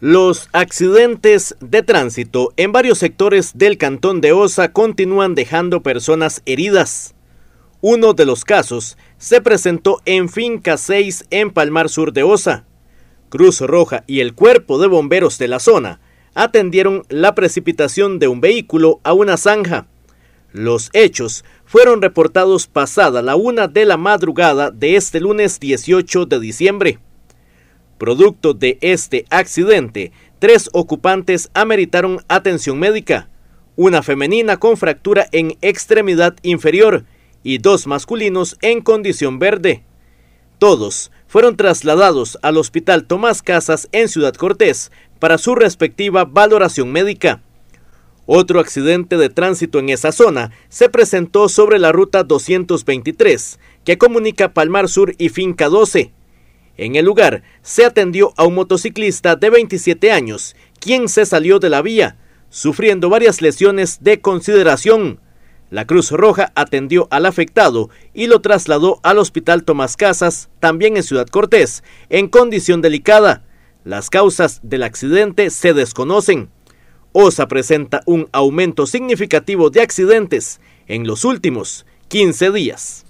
Los accidentes de tránsito en varios sectores del cantón de Osa continúan dejando personas heridas. Uno de los casos se presentó en Finca 6 en Palmar Sur de Osa. Cruz Roja y el cuerpo de bomberos de la zona atendieron la precipitación de un vehículo a una zanja. Los hechos fueron reportados pasada la una de la madrugada de este lunes 18 de diciembre. Producto de este accidente, tres ocupantes ameritaron atención médica, una femenina con fractura en extremidad inferior y dos masculinos en condición verde. Todos fueron trasladados al Hospital Tomás Casas en Ciudad Cortés para su respectiva valoración médica. Otro accidente de tránsito en esa zona se presentó sobre la ruta 223, que comunica Palmar Sur y Finca 12. En el lugar se atendió a un motociclista de 27 años, quien se salió de la vía, sufriendo varias lesiones de consideración. La Cruz Roja atendió al afectado y lo trasladó al Hospital Tomás Casas, también en Ciudad Cortés, en condición delicada. Las causas del accidente se desconocen. OSA presenta un aumento significativo de accidentes en los últimos 15 días.